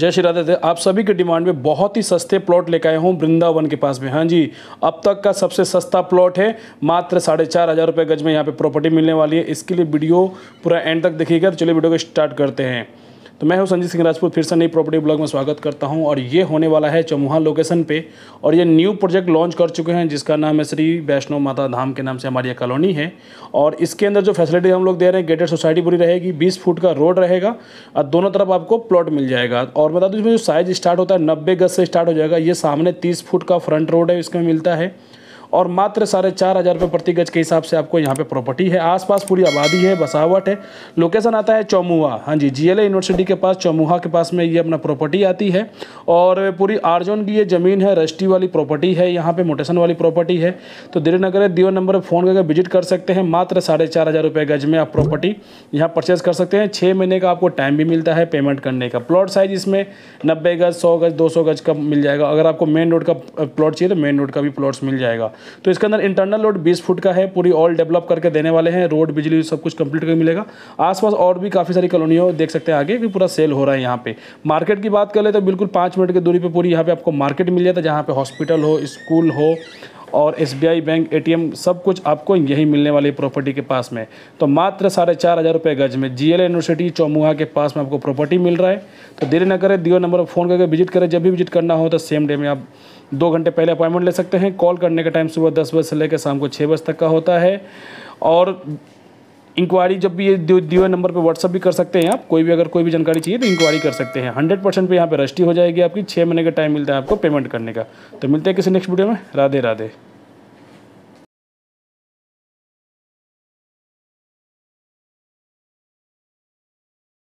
जय श्री राधे आप सभी के डिमांड में बहुत ही सस्ते प्लॉट लेकर आए हूँ वृंदावन के पास में हाँ जी अब तक का सबसे सस्ता प्लॉट है मात्र साढ़े चार हज़ार रुपये गज में यहाँ पे प्रॉपर्टी मिलने वाली है इसके लिए वीडियो पूरा एंड तक देखिएगा तो चलिए वीडियो को स्टार्ट करते हैं तो मैं हूं संजीत सिंह राजपूत फिर से नई प्रॉपर्टी ब्लॉग में स्वागत करता हूं और ये होने वाला है चमुहा लोकेशन पे और ये न्यू प्रोजेक्ट लॉन्च कर चुके हैं जिसका नाम है श्री वैष्णो माता धाम के नाम से हमारी यह कॉलोनी है और इसके अंदर जो फैसिलिटी हम लोग दे रहे हैं गेटेड सोसाइटी पूरी रहेगी बीस फुट का रोड रहेगा और दोनों तरफ आपको प्लॉट मिल जाएगा और बता दूँ इसमें जो साइज स्टार्ट होता है नब्बे गज से स्टार्ट हो जाएगा ये सामने तीस फुट का फ्रंट रोड है इसमें मिलता है और मात्र साढ़े चार हज़ार रुपये प्रति गज के हिसाब से आपको यहाँ पे प्रॉपर्टी है आसपास पूरी आबादी है बसावट है लोकेशन आता है चौमुहा हाँ जी जीएलए यूनिवर्सिटी के पास चौमुहा के पास में ये अपना प्रॉपर्टी आती है और पूरी आर्जोन की ये ज़मीन है रस्टी वाली प्रॉपर्टी है यहाँ पर मोटेशन वाली प्रॉपर्टी है तो धीरे नगर दियो नंबर पर फ़ोन करके विजिट कर सकते हैं मात्र साढ़े चार हज़ार रुपये गज में आप प्रॉपर्टी यहाँ परचेज़ कर सकते हैं छः महीने का आपको टाइम भी मिलता है पेमेंट करने का प्लॉट साइज इसमें नब्बे गज सौ गज दो सौ गज का मिल जाएगा अगर आपको मेन रोड का प्लॉट चाहिए तो मेन रोड का भी प्लॉट्स मिल जाएगा तो इसके अंदर इंटरनल रोड बीस फुट का है पूरी ऑल डेवलप करके देने वाले हैं रोड बिजली सब कुछ कंप्लीट कर मिलेगा आसपास और भी काफ़ी सारी कॉलोनियों देख सकते हैं आगे कि पूरा सेल हो रहा है यहाँ पे मार्केट की बात कर ले तो बिल्कुल पाँच मिनट की दूरी पर पूरी यहाँ पे आपको मार्केट मिल जाता है जहाँ पे हॉस्पिटल हो स्कूल हो और एस बैंक ए सब कुछ आपको यहीं मिलने वाली प्रॉपर्टी के पास में तो मात्र साढ़े चार हज़ार रुपये गज में जीएल यूनिवर्सिटी चौमुहा के पास में आपको प्रॉपर्टी मिल रहा है तो देरी न करें दियो नंबर पर फ़ोन करके विजिट करें जब भी विजिट करना हो तो सेम डे में आप दो घंटे पहले अपॉइंटमेंट ले सकते हैं कॉल करने का टाइम सुबह दस बजे से लेकर शाम को छः बजे तक का होता है और इंक्वायरी जब भी ये दिए नंबर पे व्हाट्सअप भी कर सकते हैं आप कोई भी अगर कोई भी जानकारी चाहिए तो इंक्वायरी कर सकते हैं हंड्रेड परसेंट पर यहाँ पर रजिस्ट्री हो जाएगी आपकी छः महीने का टाइम मिलता है आपको पेमेंट करने का तो मिलते हैं किसी नेक्स्ट वीडियो में राधे राधे